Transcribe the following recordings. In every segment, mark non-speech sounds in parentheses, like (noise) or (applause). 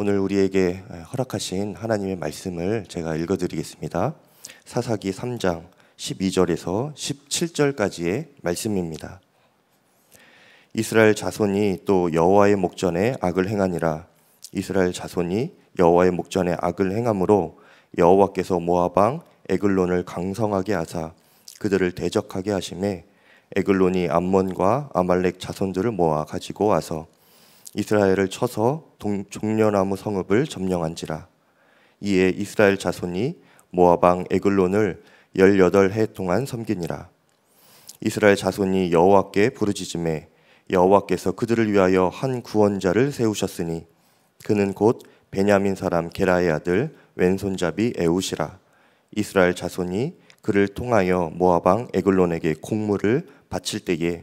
오늘 우리에게 허락하신 하나님의 말씀을 제가 읽어드리겠습니다. 사사기 3장 12절에서 17절까지의 말씀입니다. 이스라엘 자손이 또 여호와의 목전에 악을 행하니라. 이스라엘 자손이 여호와의 목전에 악을 행함으로 여호와께서 모아방 에글론을 강성하게 하사 그들을 대적하게 하심에 에글론이 암몬과 아말렉 자손들을 모아 가지고 와서 이스라엘을 쳐서 동, 종려나무 성읍을 점령한지라 이에 이스라엘 자손이 모아방 에글론을 열여해 동안 섬기니라 이스라엘 자손이 여호와께 부르짖음에 여호와께서 그들을 위하여 한 구원자를 세우셨으니 그는 곧 베냐민 사람 게라의 아들 왼손잡이 에우시라 이스라엘 자손이 그를 통하여 모아방 에글론에게 공물을 바칠 때에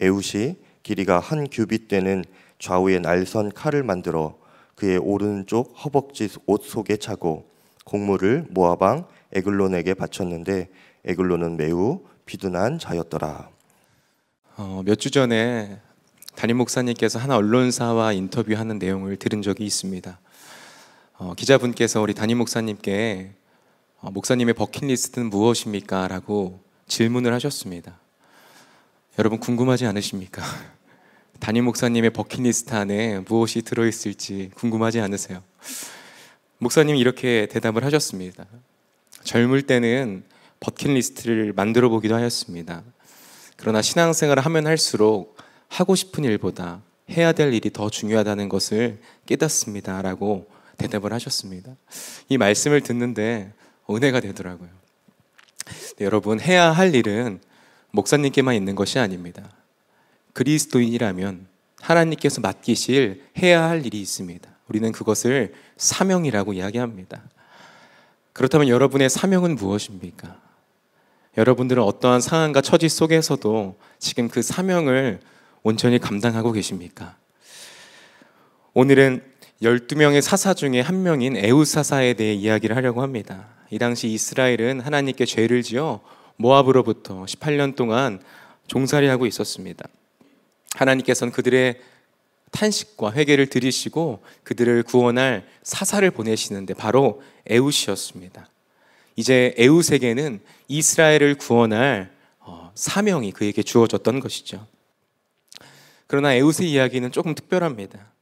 에우시 길이가 한 규빗 되는 좌우에 날선 칼을 만들어 그의 오른쪽 허벅지 옷 속에 차고 공물을 모아방 에글론에게 바쳤는데 에글론은 매우 비둔한 자였더라. 어, 몇주 전에 담임 목사님께서 한 언론사와 인터뷰하는 내용을 들은 적이 있습니다. 어, 기자분께서 우리 담임 목사님께 어, 목사님의 버킷리스트는 무엇입니까? 라고 질문을 하셨습니다. 여러분 궁금하지 않으십니까? (laughs) 담임 목사님의 버킷리스트 안에 무엇이 들어있을지 궁금하지 않으세요? 목사님이 렇게 대답을 하셨습니다. 젊을 때는 버킷리스트를 만들어 보기도 하였습니다. 그러나 신앙생활을 하면 할수록 하고 싶은 일보다 해야 될 일이 더 중요하다는 것을 깨닫습니다. 라고 대답을 하셨습니다. 이 말씀을 듣는데 은혜가 되더라고요. 네, 여러분, 해야 할 일은 목사님께만 있는 것이 아닙니다. 그리스도인이라면 하나님께서 맡기실 해야 할 일이 있습니다. 우리는 그것을 사명이라고 이야기합니다. 그렇다면 여러분의 사명은 무엇입니까? 여러분들은 어떠한 상황과 처지 속에서도 지금 그 사명을 온전히 감당하고 계십니까? 오늘은 12명의 사사 중에 한 명인 에우사사에 대해 이야기를 하려고 합니다. 이 당시 이스라엘은 하나님께 죄를 지어 모압으로부터 18년 동안 종살이하고 있었습니다. 하나님께서는 그들의 탄식과 회개를 들이시고 그들을 구원할 사사를 보내시는데 바로 에웃이었습니다. 이제 에웃에게는 이스라엘을 구원할 어, 사명이 그에게 주어졌던 것이죠. 그러나 에웃의 이야기는 조금 특별합니다.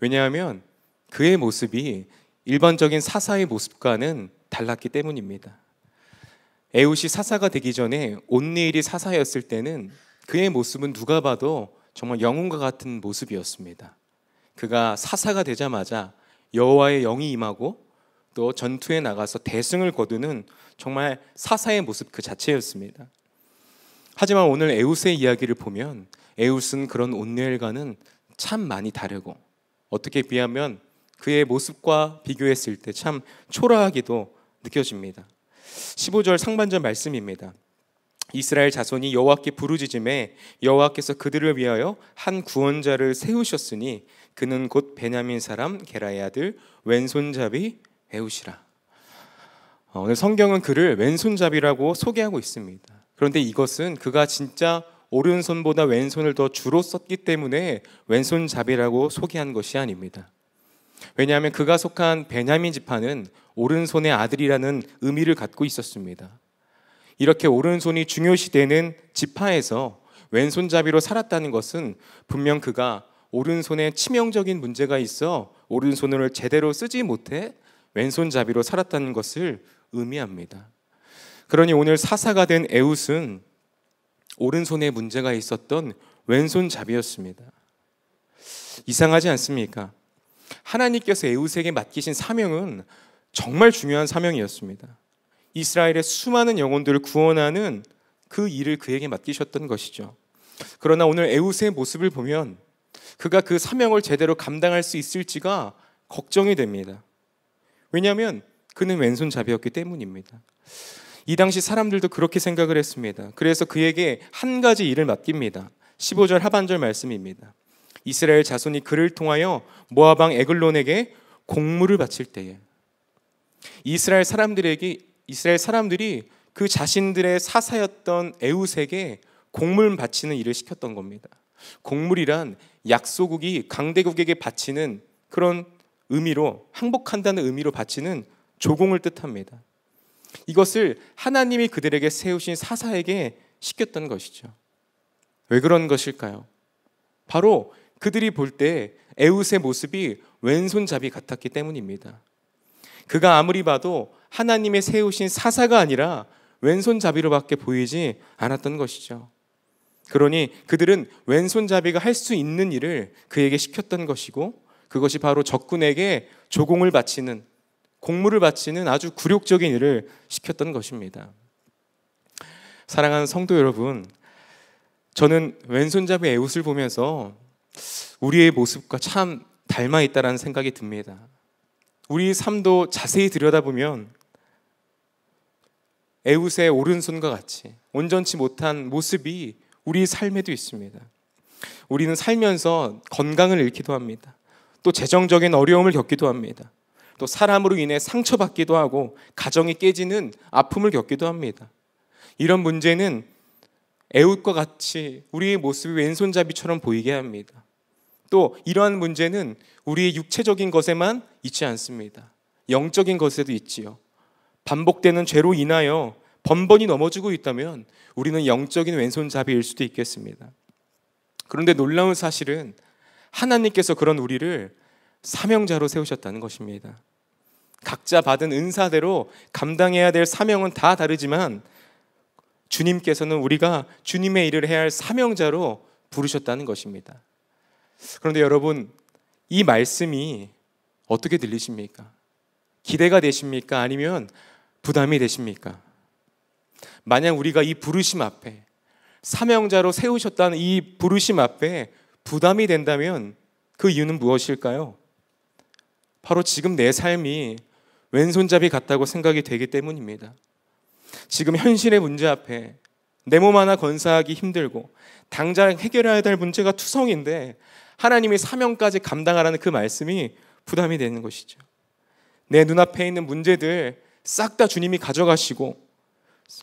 왜냐하면 그의 모습이 일반적인 사사의 모습과는 달랐기 때문입니다. 에웃이 사사가 되기 전에 온니일이 사사였을 때는 그의 모습은 누가 봐도 정말 영웅과 같은 모습이었습니다. 그가 사사가 되자마자 여호와의 영이 임하고 또 전투에 나가서 대승을 거두는 정말 사사의 모습 그 자체였습니다. 하지만 오늘 에우스의 이야기를 보면 에우스는 그런 온누엘과는 참 많이 다르고 어떻게 비하면 그의 모습과 비교했을 때 참 초라하기도 느껴집니다. 15절 상반절 말씀입니다. 이스라엘 자손이 여호와께 부르짖음에 여호와께서 그들을 위하여 한 구원자를 세우셨으니 그는 곧 베냐민 사람 게라의 아들 왼손잡이 에우시라. 어, 오늘 성경은 그를 왼손잡이라고 소개하고 있습니다. 그런데 이것은 그가 진짜 오른손보다 왼손을 더 주로 썼기 때문에 왼손잡이라고 소개한 것이 아닙니다. 왜냐하면 그가 속한 베냐민 지파는 오른손의 아들이라는 의미를 갖고 있었습니다. 이렇게 오른손이 중요시되는 지파에서 왼손잡이로 살았다는 것은 분명 그가 오른손에 치명적인 문제가 있어 오른손을 제대로 쓰지 못해 왼손잡이로 살았다는 것을 의미합니다. 그러니 오늘 사사가 된 에웃은 오른손에 문제가 있었던 왼손잡이였습니다. 이상하지 않습니까? 하나님께서 에웃에게 맡기신 사명은 정말 중요한 사명이었습니다. 이스라엘의 수많은 영혼들을 구원하는 그 일을 그에게 맡기셨던 것이죠. 그러나 오늘 에웃의 모습을 보면 그가 그 사명을 제대로 감당할 수 있을지가 걱정이 됩니다. 왜냐하면 그는 왼손잡이였기 때문입니다. 이 당시 사람들도 그렇게 생각을 했습니다. 그래서 그에게 한 가지 일을 맡깁니다. 15절 하반절 말씀입니다. 이스라엘 자손이 그를 통하여 모아방 에글론에게 공물을 바칠 때에 이스라엘 사람들에게 이스라엘 사람들이 그 자신들의 사사였던 에우색에 곡물 바치는 일을 시켰던 겁니다. 곡물이란 약소국이 강대국에게 바치는 그런 의미로 항복한다는 의미로 바치는 조공을 뜻합니다. 이것을 하나님이 그들에게 세우신 사사에게 시켰던 것이죠. 왜 그런 것일까요? 바로 그들이 볼 때 에웃의 모습이 왼손잡이 같았기 때문입니다. 그가 아무리 봐도 하나님의 세우신 사사가 아니라 왼손잡이로밖에 보이지 않았던 것이죠. 그러니 그들은 왼손잡이가 할 수 있는 일을 그에게 시켰던 것이고 그것이 바로 적군에게 조공을 바치는 공물을 바치는 아주 굴욕적인 일을 시켰던 것입니다. 사랑하는 성도 여러분, 저는 왼손잡이 애웃을 보면서 우리의 모습과 참 닮아 있다라는 생각이 듭니다. 우리 삶도 자세히 들여다보면 에웃의 오른손과 같이 온전치 못한 모습이 우리 삶에도 있습니다. 우리는 살면서 건강을 잃기도 합니다. 또 재정적인 어려움을 겪기도 합니다. 또 사람으로 인해 상처받기도 하고 가정이 깨지는 아픔을 겪기도 합니다. 이런 문제는 애웃과 같이 우리의 모습이 왼손잡이처럼 보이게 합니다. 또 이러한 문제는 우리의 육체적인 것에만 있지 않습니다. 영적인 것에도 있지요. 반복되는 죄로 인하여 번번이 넘어지고 있다면 우리는 영적인 왼손잡이일 수도 있겠습니다. 그런데 놀라운 사실은 하나님께서 그런 우리를 사명자로 세우셨다는 것입니다. 각자 받은 은사대로 감당해야 될 사명은 다 다르지만 주님께서는 우리가 주님의 일을 해야 할 사명자로 부르셨다는 것입니다. 그런데 여러분, 이 말씀이 어떻게 들리십니까? 기대가 되십니까? 아니면 부담이 되십니까? 만약 우리가 이 부르심 앞에 사명자로 세우셨다는 이 부르심 앞에 부담이 된다면 그 이유는 무엇일까요? 바로 지금 내 삶이 왼손잡이 같다고 생각이 되기 때문입니다. 지금 현실의 문제 앞에 내 몸 하나 건사하기 힘들고 당장 해결해야 될 문제가 투성인데 하나님이 사명까지 감당하라는 그 말씀이 부담이 되는 것이죠. 내 눈앞에 있는 문제들 싹다 주님이 가져가시고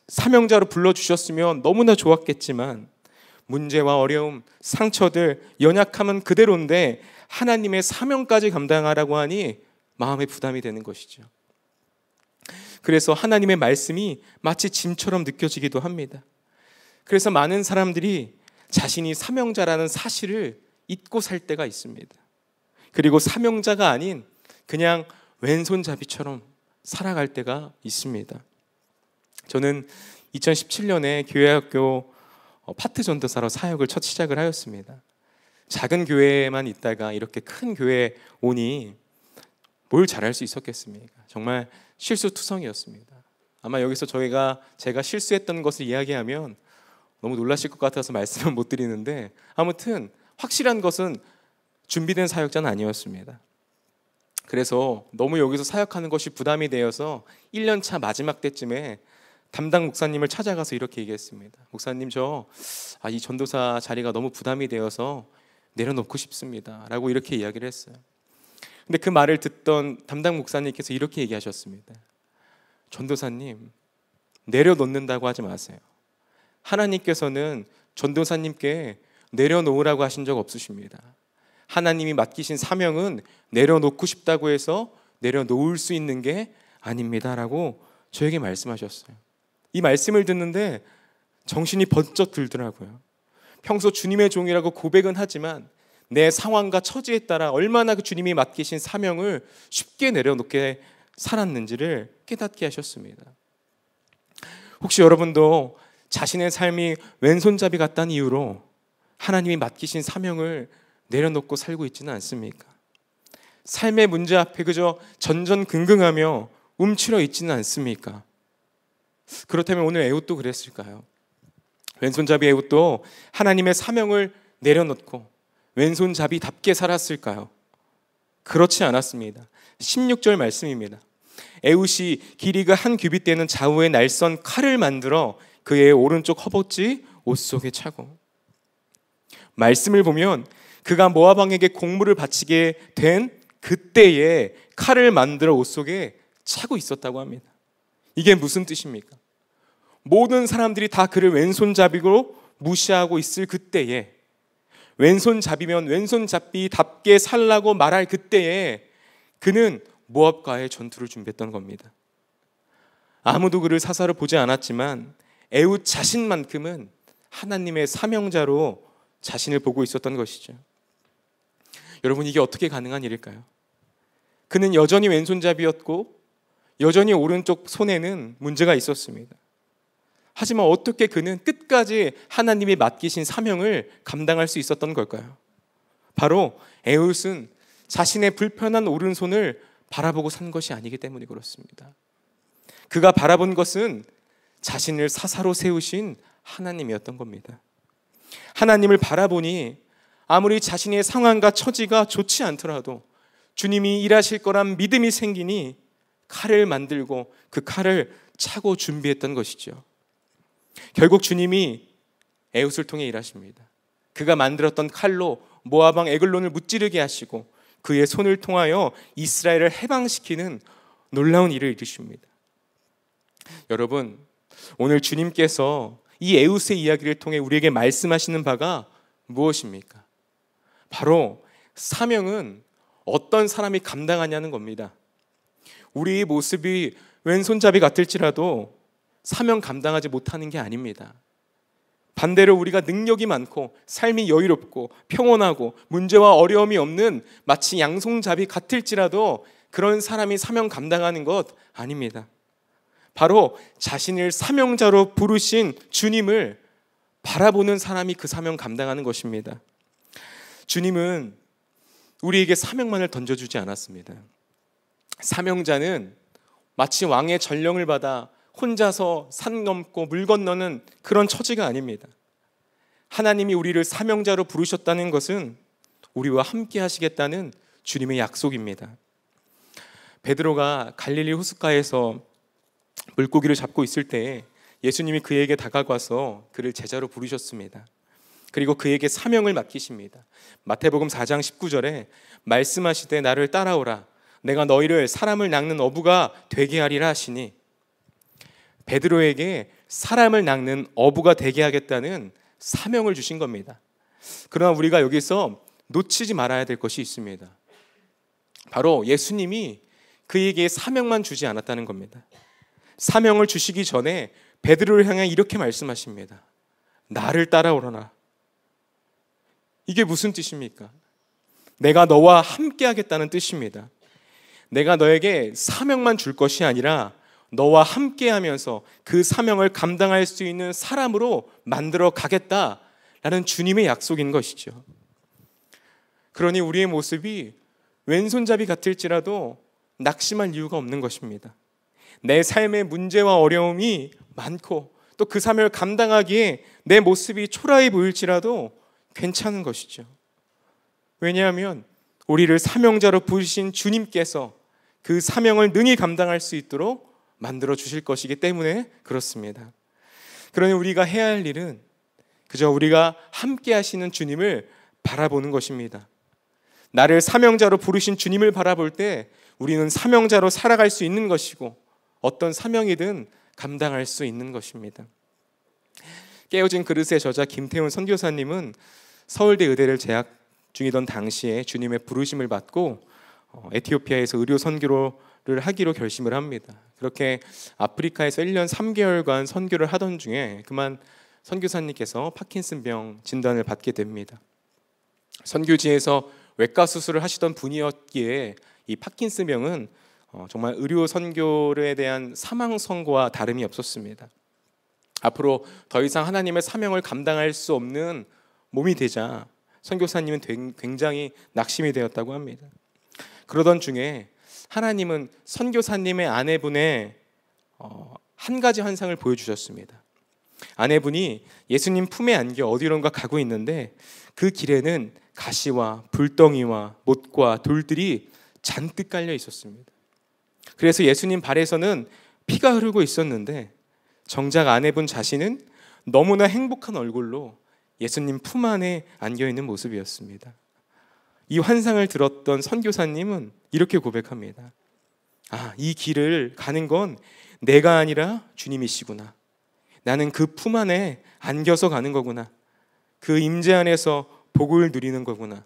사명자로 불러주셨으면 너무나 좋았겠지만 문제와 어려움, 상처들, 연약함은 그대로인데 하나님의 사명까지 감당하라고 하니 마음의 부담이 되는 것이죠. 그래서 하나님의 말씀이 마치 짐처럼 느껴지기도 합니다. 그래서 많은 사람들이 자신이 사명자라는 사실을 잊고 살 때가 있습니다. 그리고 사명자가 아닌 그냥 왼손잡이처럼 살아갈 때가 있습니다. 저는 2017년에 교회학교 어, 파트 전도사로 사역을 첫 시작을 하였습니다. 작은 교회에만 있다가 이렇게 큰 교회에 오니 뭘 잘할 수 있었겠습니까? 정말 실수투성이었습니다. 아마 여기서 저희가 제가 실수했던 것을 이야기하면 너무 놀라실 것 같아서 (laughs) 말씀은 못 드리는데 아무튼 확실한 것은 준비된 사역자는 아니었습니다. 그래서 너무 여기서 사역하는 것이 부담이 되어서 1년 차 마지막 때쯤에 담당 목사님을 찾아가서 이렇게 얘기했습니다. 목사님 저이 아, 전도사 자리가 너무 부담이 되어서 내려놓고 싶습니다.라고 이렇게 이야기를 했어요. 근데 그 말을 듣던 담당 목사님께서 이렇게 얘기하셨습니다. 전도사님 내려놓는다고 하지 마세요. 하나님께서는 전도사님께 내려놓으라고 하신 적 없으십니다. 하나님이 맡기신 사명은 내려놓고 싶다고 해서 내려놓을 수 있는 게 아닙니다라고 저에게 말씀하셨어요. 이 말씀을 듣는데 정신이 번쩍 들더라고요. 평소 주님의 종이라고 고백은 하지만 내 상황과 처지에 따라 얼마나 그 주님이 맡기신 사명을 쉽게 내려놓게 살았는지를 깨닫게 하셨습니다. 혹시 여러분도 자신의 삶이 왼손잡이 같다는 이유로 하나님이 맡기신 사명을 내려놓고 살고 있지는 않습니까? 삶의 문제 앞에 그저 전전긍긍하며 움츠러 있지는 않습니까? 그렇다면 오늘 에웃도 그랬을까요? 왼손잡이 에웃도 하나님의 사명을 내려놓고 왼손잡이답게 살았을까요? 그렇지 않았습니다. 16절 말씀입니다. 에웃이 길이가 한 규빗 되는 좌우의 날선 칼을 만들어 그의 오른쪽 허벅지 옷 속에 차고 말씀을 보면 그가 모아방에게 공물을 바치게 된 그때에 칼을 만들어 옷 속에 차고 있었다고 합니다. 이게 무슨 뜻입니까? 모든 사람들이 다 그를 왼손잡이로 무시하고 있을 그때에 왼손잡이면 왼손잡이답게 살라고 말할 그때에 그는 모압과의 전투를 준비했던 겁니다. 아무도 그를 사사로 보지 않았지만 애우 자신만큼은 하나님의 사명자로 자신을 보고 있었던 것이죠. 여러분 이게 어떻게 가능한 일일까요? 그는 여전히 왼손잡이였고 여전히 오른쪽 손에는 문제가 있었습니다. 하지만 어떻게 그는 끝까지 하나님이 맡기신 사명을 감당할 수 있었던 걸까요? 바로 에웃은 자신의 불편한 오른손을 바라보고 산 것이 아니기 때문에 그렇습니다. 그가 바라본 것은 자신을 사사로 세우신 하나님이었던 겁니다. 하나님을 바라보니 아무리 자신의 상황과 처지가 좋지 않더라도 주님이 일하실 거란 믿음이 생기니 칼을 만들고 그 칼을 차고 준비했던 것이죠. 결국 주님이 에웃을 통해 일하십니다. 그가 만들었던 칼로 모아방 에글론을 무찌르게 하시고 그의 손을 통하여 이스라엘을 해방시키는 놀라운 일을 이루십니다. 여러분, 오늘 주님께서 이 에웃의 이야기를 통해 우리에게 말씀하시는 바가 무엇입니까? 바로 사명은 어떤 사람이 감당하냐는 겁니다. 우리 모습이 왼손잡이 같을지라도 사명 감당하지 못하는 게 아닙니다. 반대로 우리가 능력이 많고 삶이 여유롭고 평온하고 문제와 어려움이 없는 마치 양손잡이 같을지라도 그런 사람이 사명 감당하는 것 아닙니다. 바로 자신을 사명자로 부르신 주님을 바라보는 사람이 그 사명 감당하는 것입니다. 주님은 우리에게 사명만을 던져주지 않았습니다. 사명자는 마치 왕의 전령을 받아 혼자서 산 넘고 물 건너는 그런 처지가 아닙니다. 하나님이 우리를 사명자로 부르셨다는 것은 우리와 함께 하시겠다는 주님의 약속입니다. 베드로가 갈릴리 호숫가에서 물고기를 잡고 있을 때 예수님이 그에게 다가가서 그를 제자로 부르셨습니다. 그리고 그에게 사명을 맡기십니다. 마태복음 4장 19절에 말씀하시되 나를 따라오라. 내가 너희를 사람을 낚는 어부가 되게 하리라 하시니 베드로에게 사람을 낚는 어부가 되게 하겠다는 사명을 주신 겁니다. 그러나 우리가 여기서 놓치지 말아야 될 것이 있습니다. 바로 예수님이 그에게 사명만 주지 않았다는 겁니다. 사명을 주시기 전에 베드로를 향해 이렇게 말씀하십니다. 나를 따라오라나. 이게 무슨 뜻입니까? 내가 너와 함께 하겠다는 뜻입니다. 내가 너에게 사명만 줄 것이 아니라 너와 함께 하면서 그 사명을 감당할 수 있는 사람으로 만들어 가겠다라는 주님의 약속인 것이죠. 그러니 우리의 모습이 왼손잡이 같을지라도 낙심할 이유가 없는 것입니다. 내 삶의 문제와 어려움이 많고 또 그 사명을 감당하기에 내 모습이 초라해 보일지라도 괜찮은 것이죠. 왜냐하면 우리를 사명자로 부르신 주님께서 그 사명을 능히 감당할 수 있도록 만들어 주실 것이기 때문에 그렇습니다. 그러니 우리가 해야 할 일은 그저 우리가 함께 하시는 주님을 바라보는 것입니다. 나를 사명자로 부르신 주님을 바라볼 때 우리는 사명자로 살아갈 수 있는 것이고 어떤 사명이든 감당할 수 있는 것입니다. 깨어진 그릇의 저자 김태훈 선교사님은 서울대 의대를 재학 중이던 당시에 주님의 부르심을 받고 어, 에티오피아에서 의료 선교를 하기로 결심을 합니다. 그렇게 아프리카에서 1년 3개월간 선교를 하던 중에 그만 선교사님께서 파킨슨병 진단을 받게 됩니다. 선교지에서 외과 수술을 하시던 분이었기에 이 파킨슨병은 어, 정말 의료 선교에 대한 사망 선고와 다름이 없었습니다. 앞으로 더 이상 하나님의 사명을 감당할 수 없는 몸이 되자 선교사님은 굉장히 낙심이 되었다고 합니다. 그러던 중에 하나님은 선교사님의 아내분의 어, 한 가지 환상을 보여주셨습니다. 아내분이 예수님 품에 안겨 어디론가 가고 있는데 그 길에는 가시와 불덩이와 못과 돌들이 잔뜩 깔려 있었습니다. 그래서 예수님 발에서는 피가 흐르고 있었는데 정작 아내분 자신은 너무나 행복한 얼굴로 예수님 품 안에 안겨 있는 모습이었습니다. 이 환상을 들었던 선교사님은 이렇게 고백합니다. 아, 이 길을 가는 건 내가 아니라 주님이시구나. 나는 그 품 안에 안겨서 가는 거구나. 그 임재 안에서 복을 누리는 거구나.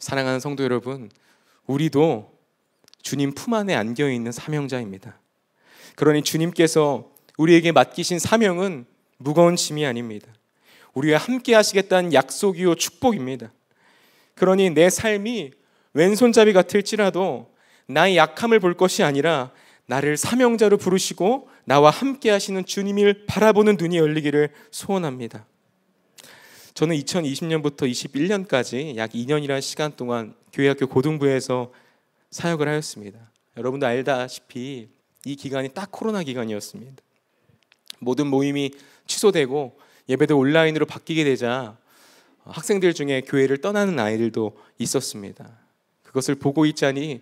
사랑하는 성도 여러분, 우리도 주님 품 안에 안겨 있는 사명자입니다. 그러니 주님께서 우리에게 맡기신 사명은 무거운 짐이 아닙니다. 우리와 함께 하시겠다는 약속이요 축복입니다. 그러니 내 삶이 왼손잡이 같을지라도 나의 약함을 볼 것이 아니라 나를 사명자로 부르시고 나와 함께 하시는 주님을 바라보는 눈이 열리기를 소원합니다. 저는 2020년부터 21년까지 약 2년이라는 시간 동안 교회학교 고등부에서 사역을 하였습니다. 여러분도 알다시피 이 기간이 딱 코로나 기간이었습니다. 모든 모임이 취소되고 예배도 온라인으로 바뀌게 되자 학생들 중에 교회를 떠나는 아이들도 있었습니다. 그것을 보고 있자니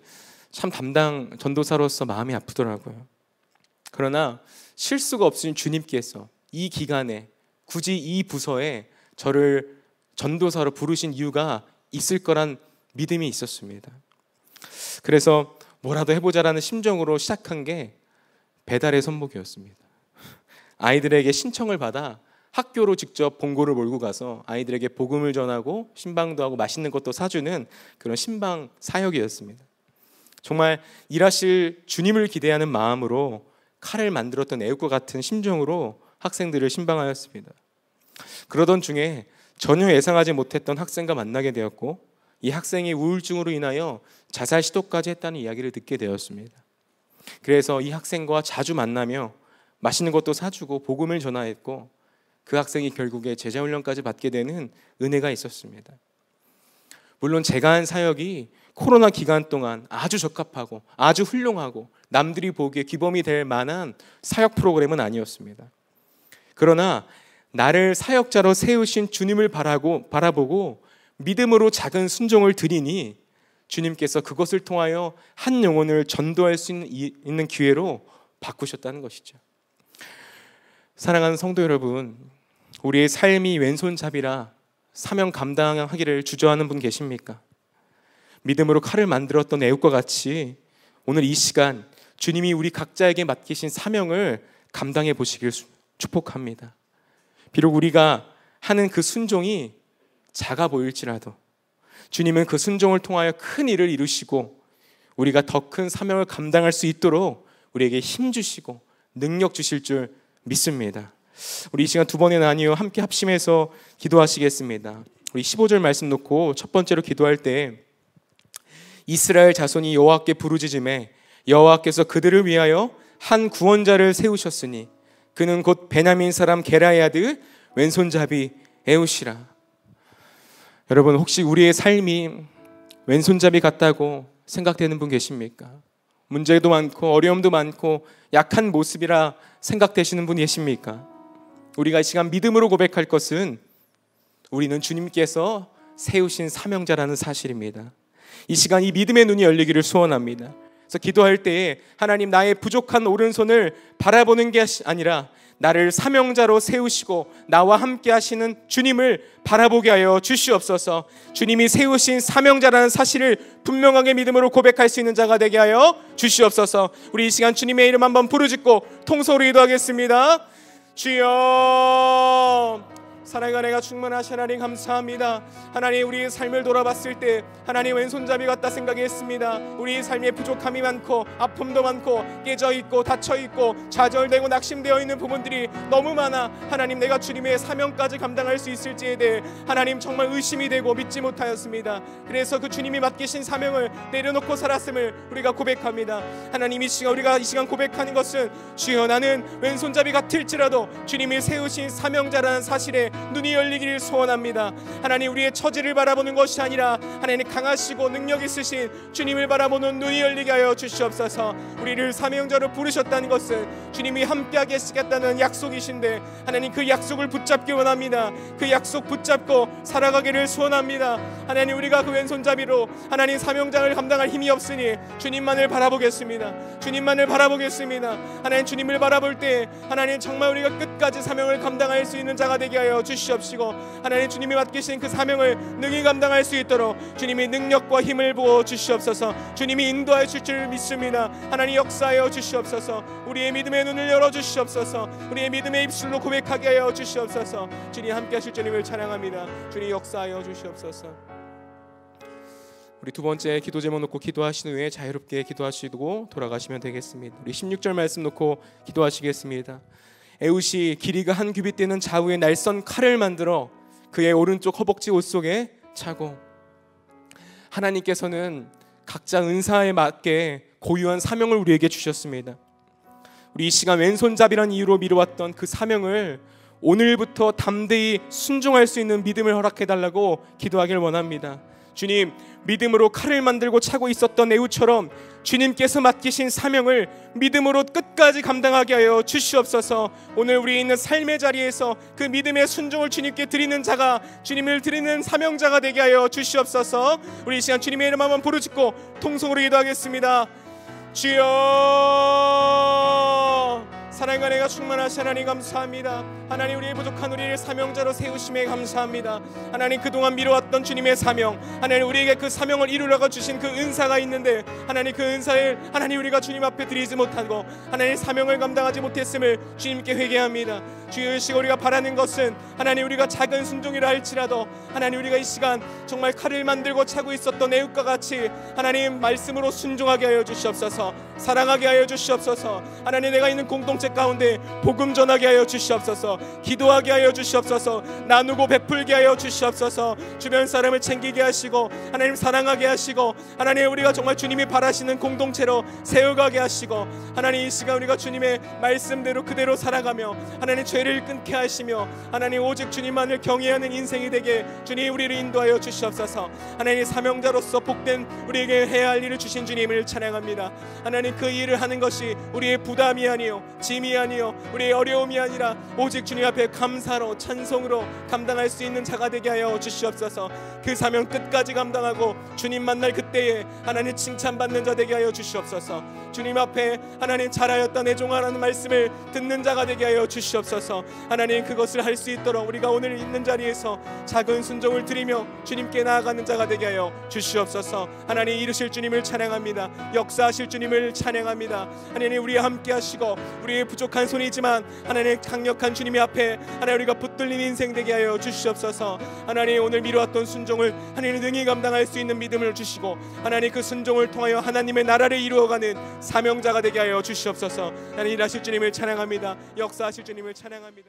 참 담당 전도사로서 마음이 아프더라고요. 그러나 실수가 없으신 주님께서 이 기간에 굳이 이 부서에 저를 전도사로 부르신 이유가 있을 거란 믿음이 있었습니다. 그래서 뭐라도 해보자라는 심정으로 시작한 게 배달의 선목이었습니다 아이들에게 신청을 받아 학교로 직접 봉고를 몰고 가서 아이들에게 복음을 전하고 신방도 하고 맛있는 것도 사주는 그런 신방 사역이었습니다. 정말 일하실 주님을 기대하는 마음으로 칼을 만들었던 애국과 같은 심정으로 학생들을 신방하였습니다. 그러던 중에 전혀 예상하지 못했던 학생과 만나게 되었고 이학생이 우울증으로 인하여 자살 시도까지 했다는 이야기를 듣게 되었습니다. 그래서 이 학생과 자주 만나며 맛있는 것도 사주고 복음을 전하였고 그 학생이 결국에 제자 훈련까지 받게 되는 은혜가 있었습니다. 물론 제가 한 사역이 코로나 기간 동안 아주 적합하고 아주 훌륭하고 남들이 보기에 기범이 될 만한 사역 프로그램은 아니었습니다. 그러나 나를 사역자로 세우신 주님을 바라고 바라보고 믿음으로 작은 순종을 드리니 주님께서 그것을 통하여 한 영혼을 전도할 수 있는 기회로 바꾸셨다는 것이죠. 사랑하는 성도 여러분, 우리의 삶이 왼손잡이라 사명 감당하기를 주저하는 분 계십니까? 믿음으로 칼을 만들었던 애국과 같이 오늘 이 시간 주님이 우리 각자에게 맡기신 사명을 감당해 보시길 축복합니다. 비록 우리가 하는 그 순종이 작아 보일지라도 주님은 그 순종을 통하여 큰 일을 이루시고 우리가 더 큰 사명을 감당할 수 있도록 우리에게 힘 주시고 능력 주실 줄 믿습니다. 우리 이 시간 두 번에 나뉘어 함께 합심해서 기도하시겠습니다. 우리 15절 말씀 놓고 첫 번째로 기도할 때 이스라엘 자손이 여호와께 부르짖음에 여호와께서 그들을 위하여 한 구원자를 세우셨으니 그는 곧 베냐민 사람 게라의 아 왼손잡이 에우시라 여러분 혹시 우리의 삶이 왼손잡이 같다고 생각되는 분 계십니까? 문제도 많고 어려움도 많고 약한 모습이라 생각되시는 분 계십니까? 우리가 이 시간 믿음으로 고백할 것은 우리는 주님께서 세우신 사명자라는 사실입니다. 이 시간 이 믿음의 눈이 열리기를 소원합니다. 그래서 기도할 때에 하나님 나의 부족한 오른손을 바라보는 게 아니라 나를 사명자로 세우시고 나와 함께 하시는 주님을 바라보게 하여 주시옵소서. 주님이 세우신 사명자라는 사실을 분명하게 믿음으로 고백할 수 있는 자가 되게 하여 주시옵소서. 우리 이 시간 주님의 이름 한번 부르짖고 통소로 기도하겠습니다. 주여 사랑과 내가 충만하신 하나님 감사합니다. 하나님 우리의 삶을 돌아봤을 때 하나님 왼손잡이 같다 생각했습니다. 우리의 삶에 부족함이 많고 아픔도 많고 깨져 있고 다쳐 있고 좌절되고 낙심되어 있는 부분들이 너무 많아 하나님 내가 주님의 사명까지 감당할 수 있을지에 대해 하나님 정말 의심이 되고 믿지 못하였습니다. 그래서 그 주님이 맡기신 사명을 내려놓고 살았음을 우리가 고백합니다. 하나님 이 시간 우리가 이 시간 고백하는 것은 주여 나는 왼손잡이 같을지라도 주님이 세우신 사명자라는 사실에 눈이 열리기를 소원합니다. 하나님 우리의 처지를 바라보는 것이 아니라 하나님 강하시고 능력 있으신 주님을 바라보는 눈이 열리게 하여 주시옵소서. 우리를 사명자로 부르셨다는 것은 주님이 함께하게 시겠다는 약속이신데 하나님 그 약속을 붙잡기 원합니다. 그 약속 붙잡고 살아가기를 소원합니다. 하나님 우리가 그 왼손잡이로 하나님 사명장을 감당할 힘이 없으니 주님만을 바라보겠습니다. 주님만을 바라보겠습니다. 하나님 주님을 바라볼 때 하나님 정말 우리가 끝까지 사명을 감당할 수 있는 자가 되게 하여 주시옵시고 하나님 주님이 맡기신 그 사명을 능히 감당할 수 있도록 주님이 능력과 힘을 부어 주시옵소서 주님이 인도해 주실 믿습니다 하나님 역사하여 주시옵소서 우리의 믿음의 눈을 열어 주시옵소서 우리의 믿음의 입술로 고백하게 하여 주시옵소서 주님 함께 하실 주님을 찬양합니다 주님 역사하여 주시옵소서 우리 두 번째 기도 제목 놓고 기도하신 후에 자유롭게 기도하시고 돌아가시면 되겠습니다. 우리 16절 말씀 놓고 기도하시겠습니다. 에웃이 길이가 한 규빗 되는 좌우의 날선 칼을 만들어 그의 오른쪽 허벅지 옷 속에 차고 하나님께서는 각자 은사에 맞게 고유한 사명을 우리에게 주셨습니다. 우리 이 시간 왼손잡이란 이유로 미뤄왔던 그 사명을 오늘부터 담대히 순종할 수 있는 믿음을 허락해 달라고 기도하길 원합니다. 주님, 믿음으로 칼을 만들고 차고 있었던 애우처럼 주님께서 맡기신 사명을 믿음으로 끝까지 감당하게 하여 주시옵소서. 오늘 우리 있는 삶의 자리에서 그 믿음의 순종을 주님께 드리는 자가 주님을 드리는 사명자가 되게 하여 주시옵소서. 우리 시간 주님의 이름 한번 부르짖고 통성으로 기도하겠습니다. 주여 사랑과 내가 충만하신 하나님 감사합니다. 하나님 우리의 부족한 우리를 사명자로 세우심에 감사합니다. 하나님 그동안 미뤄왔던 주님의 사명, 하나님 우리에게 그 사명을 이루라고 주신 그 은사가 있는데 하나님 그 은사를 하나님 우리가 주님 앞에 드리지 못하고 하나님 사명을 감당하지 못했음을 주님께 회개합니다. 주여 시가 우리가 바라는 것은 하나님 우리가 작은 순종이라 할지라도 하나님 우리가 이 시간 정말 칼을 만들고 차고 있었던 애국과 같이 하나님 말씀으로 순종하게 하여 주시옵소서. 사랑하게 하여 주시옵소서. 하나님 내가 있는 공동체 가운데 복음 전하게 하여 주시옵소서. 기도하게 하여 주시옵소서. 나누고 베풀게 하여 주시옵소서. 주변 사람을 챙기게 하시고 하나님 사랑하게 하시고 하나님 우리가 정말 주님이 바라시는 공동체로 세워가게 하시고 하나님 이 시간 우리가 주님의 말씀대로 그대로 살아가며 하나님 죄를 끊게 하시며 하나님 오직 주님만을 경외하는 인생이 되게 주님 우리를 인도하여 주시옵소서. 하나님 사명자로서 복된 우리에게 해야 할 일을 주신 주님을 찬양합니다. 하나님 하님그 일을 하는 것이 우리의 부담이 아니요 짐이 아니요 우리의 어려움이 아니라 오직 주님 앞에 감사로 찬송으로 감당할 수 있는 자가 되게 하여 주시옵소서 그 사명 끝까지 감당하고 주님 만날 그때에 하나님 칭찬받는 자 되게 하여 주시옵소서 주님 앞에 하나님 잘하였다 내 종아라는 말씀을 듣는 자가 되게 하여 주시옵소서 하나님 그것을 할 수 있도록 우리가 오늘 있는 자리에서 작은 순종을 드리며 주님께 나아가는 자가 되게 하여 주시옵소서 하나님 이루실 주님을 찬양합니다 역사하실 주님을 찬양합니다. 하나님 우리 함께 하시고 우리의 부족한 손이지만 하나님 강력한 주님이 앞에 하나님 우리가 붙들린 인생 되게 하여 주시옵소서. 하나님 오늘 미루었던 순종을 하나님 능히 감당할 수 있는 믿음을 주시고 하나님 그 순종을 통하여 하나님의 나라를 이루어가는 사명자가 되게 하여 주시옵소서. 하나님 일하실 주님을 찬양합니다. 역사하실 주님을 찬양합니다.